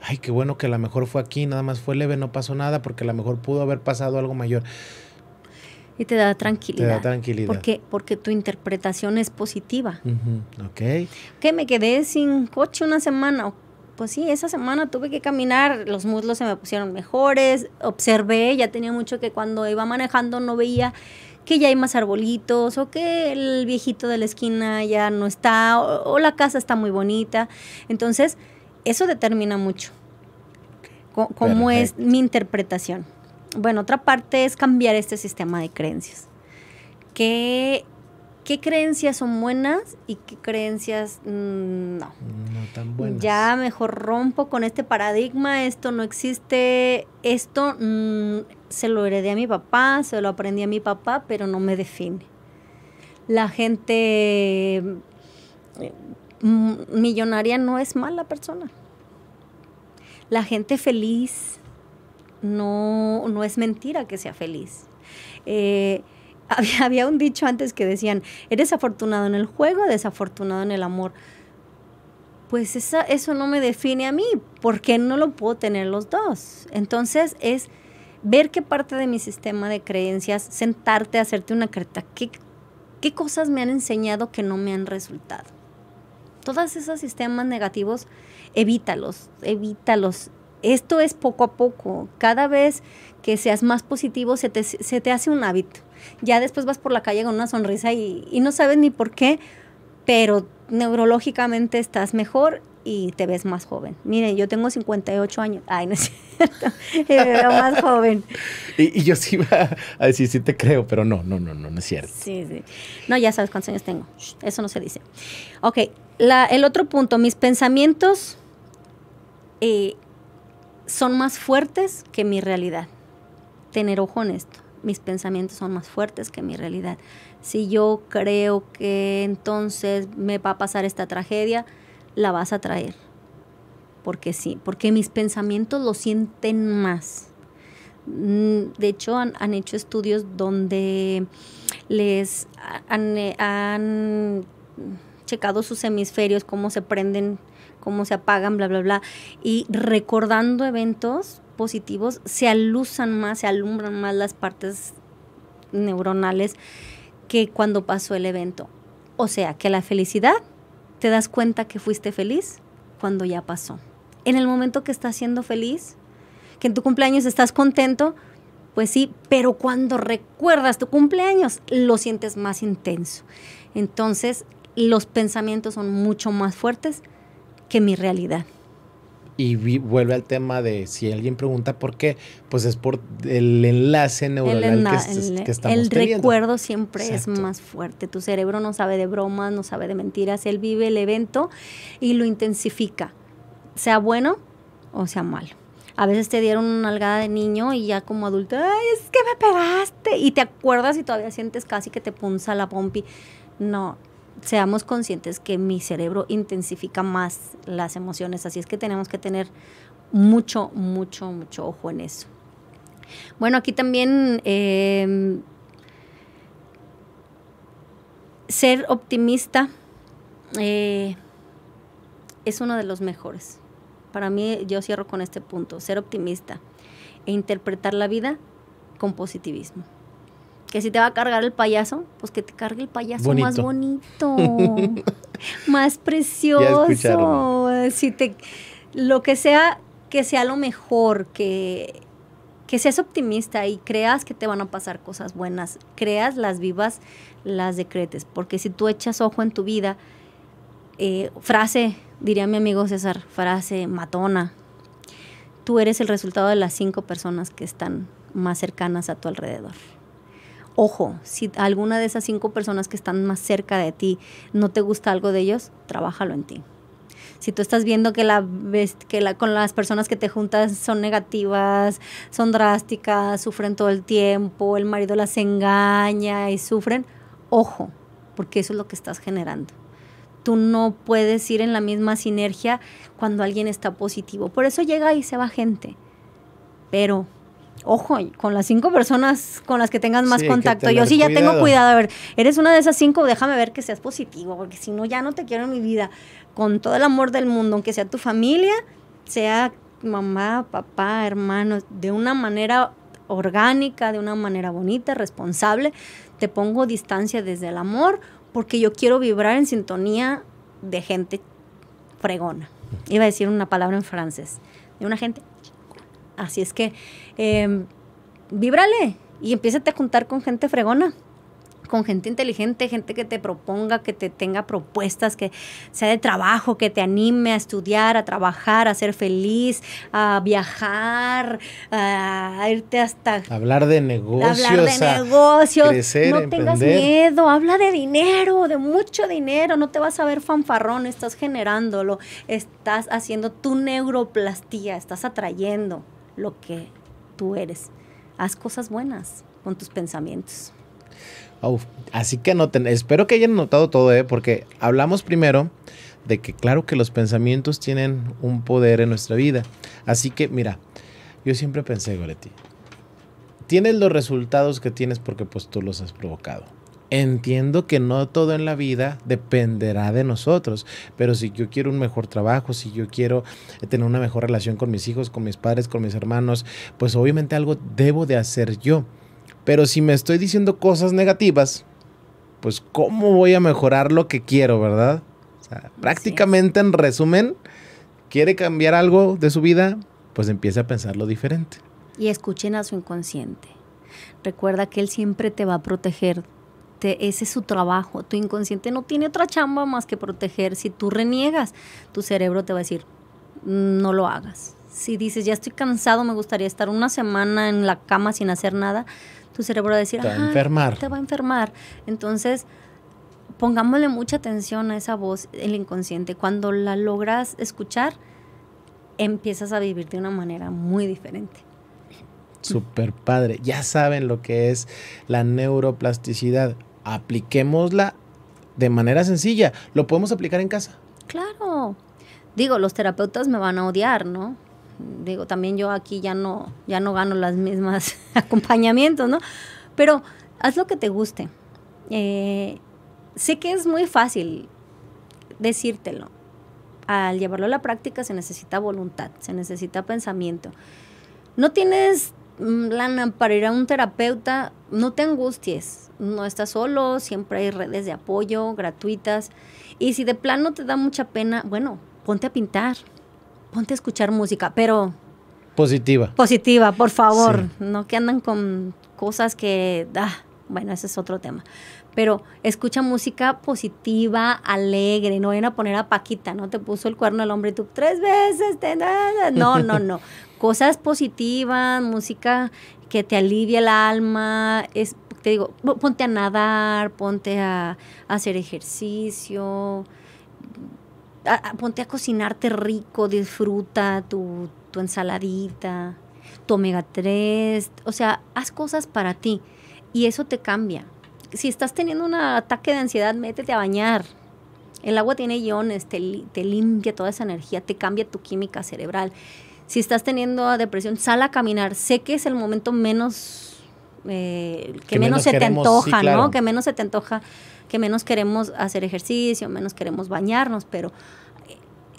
ay, qué bueno que la mejor fue aquí, nada más fue leve, no pasó nada, porque a lo mejor pudo haber pasado algo mayor. Y te da tranquilidad. Te da tranquilidad. Porque, porque tu interpretación es positiva. Ok. Que me quedé sin coche una semana. Pues sí, esa semana tuve que caminar, los muslos se me pusieron mejores, observé, ya tenía mucho que cuando iba manejando no veía que ya hay más arbolitos o que el viejito de la esquina ya no está o la casa está muy bonita. Entonces, eso determina mucho cómo es mi interpretación. Bueno, otra parte es cambiar este sistema de creencias. ¿Qué, creencias son buenas y qué creencias mm, no? No tan buenas. Ya mejor rompo con este paradigma, esto no existe, esto mm, se lo heredé a mi papá, se lo aprendí a mi papá, pero no me define. La gente Mm, millonaria no es mala persona. La gente feliz no, es mentira que sea feliz. Eh, [laughs] había, un dicho antes que decían, eres afortunado en el juego, desafortunado en el amor. Pues eso no me define a mí, porque no lo puedo tener los dos. Entonces es ver qué parte de mi sistema de creencias, sentarte, hacerte una carta, qué, qué cosas me han enseñado que no me han resultado todos esos sistemas negativos, evítalos, evítalos. Esto es poco a poco. Cada vez que seas más positivo, se te, hace un hábito. Ya después vas por la calle con una sonrisa y, y no sabes ni por qué, pero neurológicamente estás mejor y te ves más joven. Miren, yo tengo 58 años. Ay, no es [laughs] cierto. me veo más joven. Y, yo sí iba a decir, sí te creo, pero no, no, no, no, no es cierto. Sí, sí. No, ya sabes cuántos años tengo. Eso no se dice. Ok, el otro punto, mis pensamientos eh, son más fuertes que mi realidad. Tener ojo en esto. Mis pensamientos son más fuertes que mi realidad. Si yo creo que entonces me va a pasar esta tragedia, la vas a traer. Porque sí, porque mis pensamientos lo sienten más. Mm, de hecho, han, hecho estudios donde les han, eh, han checado sus hemisferios, cómo se prenden, cómo se apagan, bla, bla, bla. Y recordando eventos positivos, se aluzan más, se alumbran más las partes neuronales que cuando pasó el evento. O sea, que la felicidad te das cuenta que fuiste feliz cuando ya pasó. En el momento que estás siendo feliz, que en tu cumpleaños estás contento, pues sí, pero cuando recuerdas tu cumpleaños, lo sientes más intenso. Entonces, los pensamientos son mucho más fuertes que mi realidad y vuelve al tema de si alguien pregunta por qué, pues es por el enlace neuronal que, está que, El recuerdo siempre es más fuerte. Tu cerebro no sabe de bromas, no sabe de mentiras. Él vive el evento y lo intensifica, sea bueno o sea malo. A veces te dieron una algada de niño y ya como adulto, ay, es que me pegaste. Y te acuerdas y todavía sientes casi que te punza la pompi. No, seamos conscientes que mi cerebro intensifica más las emociones, así es que tenemos que tener mucho, mucho, mucho ojo en eso. Bueno, aquí también em, ser optimista eh, es uno de los mejores. Para mí, yo cierro con este punto, ser optimista e interpretar la vida con positivismo. Que si te va a cargar el payaso, pues que te cargue el payaso más bonito, [laughs] más precioso. Si te, lo que sea, que sea lo mejor, que, que seas optimista y creas que te van a pasar cosas buenas, creas las vivas, las decretes, porque si tú echas ojo en tu vida, eh, frase, diría mi amigo César, frase matona, tú eres el resultado de las cinco personas que están más cercanas a tu alrededor. Ojo, si alguna de esas cinco personas que están más cerca de ti no te gusta algo de ellos, trabájalo en ti. Si tú estás viendo que, la, que con las personas que te juntas son negativas, son drásticas, sufren todo el tiempo, el marido las engaña y sufren, ojo, porque eso es lo que estás generando tú no puedes ir en la misma sinergia cuando alguien está positivo. Por eso llega y se va gente. Pero ojo, con las cinco personas con las que tengas más contacto. Yo sí ya tengo cuidado. A ver, eres una de esas cinco, déjame ver que seas positivo, porque si no, ya no te quiero en mi vida. Con todo el amor del mundo, aunque sea tu familia, sea mamá, papá, hermanos, de una manera orgánica, de una manera bonita, responsable, te pongo distancia desde el amor porque yo quiero vibrar en sintonía de gente fregona. Iba a decir una palabra en francés, de una gente Así es que em, víbrale y empiézate a juntar con gente fregona con gente inteligente, gente que te proponga, que te tenga propuestas, que sea de trabajo, que te anime a estudiar, a trabajar, a ser feliz, a viajar, a irte hasta... Hablar de negocios. Hablar de negocios. no tengas miedo, habla de dinero, de mucho dinero, no te vas a ver fanfarrón, estás generándolo, estás haciendo tu neuroplastía, estás atrayendo lo que tú eres. Haz cosas buenas con tus pensamientos. así que anoten, espero que hayan notado todo, eh, porque hablamos primero de que claro que los pensamientos tienen un poder en nuestra vida. Así que mira, yo siempre pensé, Goretti, tienes los resultados que tienes porque pues tú los has provocado. Entiendo que no todo en la vida dependerá de nosotros, pero si yo quiero un mejor trabajo, si yo quiero tener una mejor relación con mis hijos, con mis padres, con mis hermanos, pues obviamente algo debo de hacer yo. Pero si me estoy diciendo cosas negativas, pues ¿cómo voy a mejorar lo que quiero, verdad? prácticamente en resumen, quiere cambiar algo de su vida, pues empiece a pensarlo diferente. Y escuchen a su inconsciente. Recuerda que él siempre te va a proteger ese es su trabajo. Tu inconsciente no tiene otra chamba más que proteger. Si tú reniegas, tu cerebro te va a decir, mm, no lo hagas. Si dices, ya estoy cansado, me gustaría estar una semana en la cama sin hacer nada, tu cerebro va a decir, te va a enfermar. Te va a enfermar. Entonces, pongámosle mucha atención a esa voz, el inconsciente. Cuando la logras escuchar, empiezas a vivir de una manera muy diferente. Super padre. Ya saben lo que es la neuroplasticidad apliquémosla de manera sencilla. Lo podemos aplicar en casa. Claro. Digo, los terapeutas me van a odiar, ¿no? Digo, también yo aquí ya no, ya no gano las mismas [laughs] acompañamientos, ¿no? Pero haz lo que te guste. Eh, sé que es muy fácil decírtelo. Al llevarlo a la práctica se necesita voluntad, se necesita pensamiento. No tienes Mm, lana para ir a un terapeuta, no te angusties, no estás solo, siempre hay redes de apoyo gratuitas. Y si de plano te da mucha pena, bueno, ponte a pintar, ponte a escuchar música, pero... Positiva. Positiva, por favor, no que andan con cosas que... da ah, bueno, ese es otro tema pero escucha música positiva, alegre, no vayan a poner a Paquita, ¿no? Te puso el cuerno al hombre tú tres veces, te nada. No, no, no. [laughs] Cosas positivas, música que te alivia el alma, es, te digo, ponte a nadar, ponte a, hacer ejercicio, ponte a cocinarte rico, disfruta tu, tu ensaladita, tu omega 3, o sea, haz cosas para ti y eso te cambia si estás teniendo un ataque de ansiedad, métete a bañar. El agua tiene iones, te, te limpia toda esa energía, te cambia tu química cerebral. Si estás teniendo depresión, sal a caminar. Sé que es el momento menos eh, que, menos, se te antoja, ¿no? Que menos se te antoja, que menos queremos hacer ejercicio, menos queremos bañarnos, pero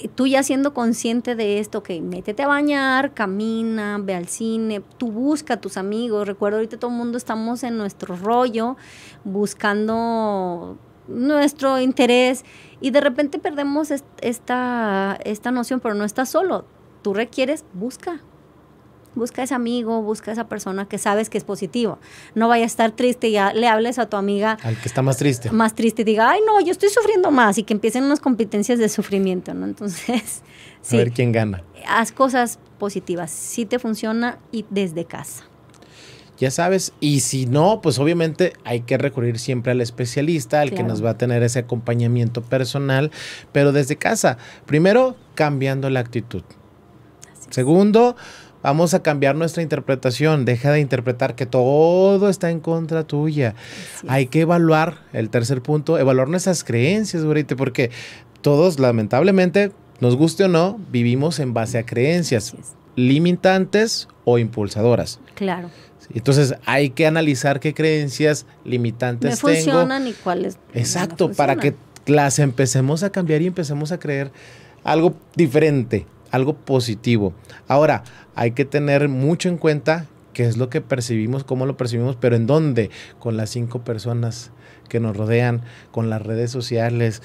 tú ya siendo consciente de esto, que métete a bañar, camina, ve al cine, tú busca a tus amigos. Recuerdo ahorita todo el mundo estamos en nuestro rollo, buscando nuestro interés y de repente perdemos esta, esta noción, pero no estás solo, tú requieres, busca, Busca ese amigo, busca esa persona que sabes que es positiva. No vaya a estar triste y ya le hables a tu amiga. Al que está más triste. Más triste y diga, ay, no, yo estoy sufriendo más y que empiecen unas competencias de sufrimiento, ¿no? Entonces, [laughs] sí. A ver quién gana. Haz cosas positivas. Si te funciona y desde casa. Ya sabes, y si no, pues obviamente hay que recurrir siempre al especialista, al que nos va a tener ese acompañamiento personal, pero desde casa. Primero, cambiando la actitud. Segundo, Vamos a cambiar nuestra interpretación. Deja de interpretar que todo está en contra tuya. Hay que evaluar, el tercer punto, evaluar nuestras creencias, ahorita. porque todos, lamentablemente, nos guste o no, vivimos en base a creencias limitantes o impulsadoras. Claro. Entonces hay que analizar qué creencias limitantes Me funcionan y cuáles. Exacto, para que las empecemos a cambiar y empecemos a creer algo diferente algo positivo. Ahora, hay que tener mucho en cuenta qué es lo que percibimos, cómo lo percibimos, pero en dónde, con las cinco personas que nos rodean, con las redes sociales,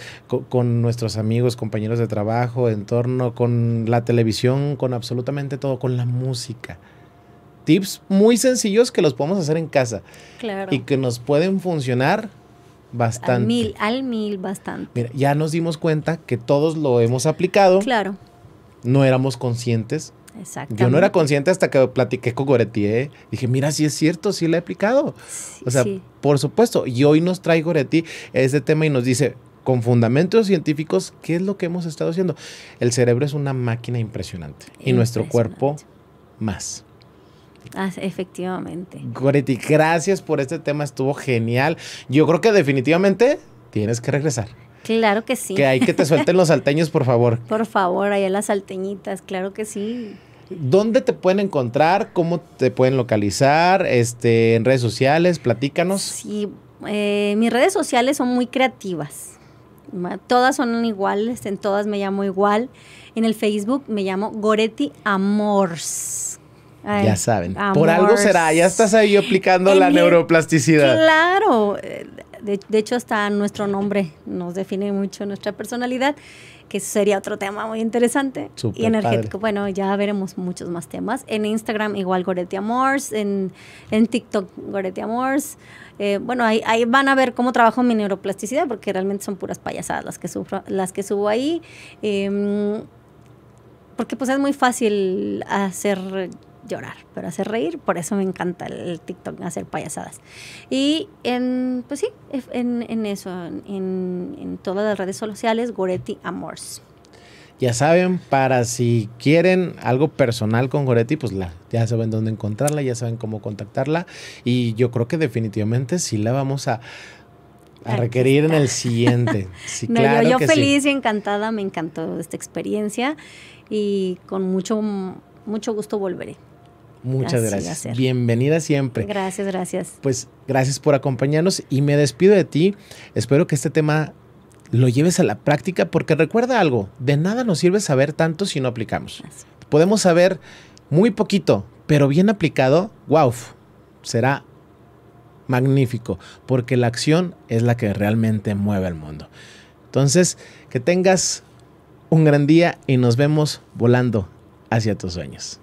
con, nuestros amigos, compañeros de trabajo, entorno, con la televisión, con absolutamente todo, con la música. Tips muy sencillos que los podemos hacer en casa claro. y que nos pueden funcionar bastante. Al mil, al mil, bastante. Mira, ya nos dimos cuenta que todos lo hemos aplicado. Claro no éramos conscientes. Yo no era consciente hasta que platiqué con Goretti. ¿eh? Dije, mira, sí es cierto, sí la he aplicado. o sea, por supuesto. Y hoy nos trae Goretti ese tema y nos dice, con fundamentos científicos, ¿qué es lo que hemos estado haciendo? El cerebro es una máquina impresionante, y nuestro cuerpo más. Ah, efectivamente. Goretti, gracias por este tema, estuvo genial. Yo creo que definitivamente tienes que regresar. Claro que sí. Que hay que te [laughs] suelten los salteños, por favor. Por favor, allá las salteñitas, claro que sí. ¿Dónde te pueden encontrar? ¿Cómo te pueden localizar? Este, en redes sociales, platícanos. Sí, eh, mis redes sociales son muy creativas. Todas son iguales, en todas me llamo igual. En el Facebook me llamo Goretti Amors ya saben. Por algo será. Ya estás ahí aplicando la neuroplasticidad. Claro. Eh, de, hecho, hasta nuestro nombre nos define mucho nuestra personalidad, que sería otro tema muy interesante. y energético. Bueno, ya veremos muchos más temas. En Instagram, igual Goretti Amors. En, en TikTok, Goretti Amors. Eh, bueno, ahí, van a ver cómo trabajo mi neuroplasticidad, porque realmente son puras payasadas las que, sufro, las que subo ahí. Em, porque pues es muy fácil hacer llorar, pero hacer reír. Por eso me encanta el TikTok, hacer payasadas. Y en, pues sí, en, eso, en, todas las redes sociales, Goretti Amors. Ya saben, para si quieren algo personal con Goretti, pues la, ya saben dónde encontrarla, ya saben cómo contactarla. Y yo creo que definitivamente sí la vamos a requerir en el siguiente. Sí, no, [laughs] claro yo, feliz y encantada, me encantó esta experiencia y con mucho, mucho gusto volveré. Muchas gracias. Bienvenida siempre. Gracias, gracias. Pues gracias por acompañarnos y me despido de ti. Espero que este tema lo lleves a la práctica porque recuerda algo, de nada nos sirve saber tanto si no aplicamos. Podemos saber muy poquito, pero bien aplicado, wow, será magnífico, porque la acción es la que realmente mueve el mundo. Entonces, que tengas un gran día y nos vemos volando hacia tus sueños.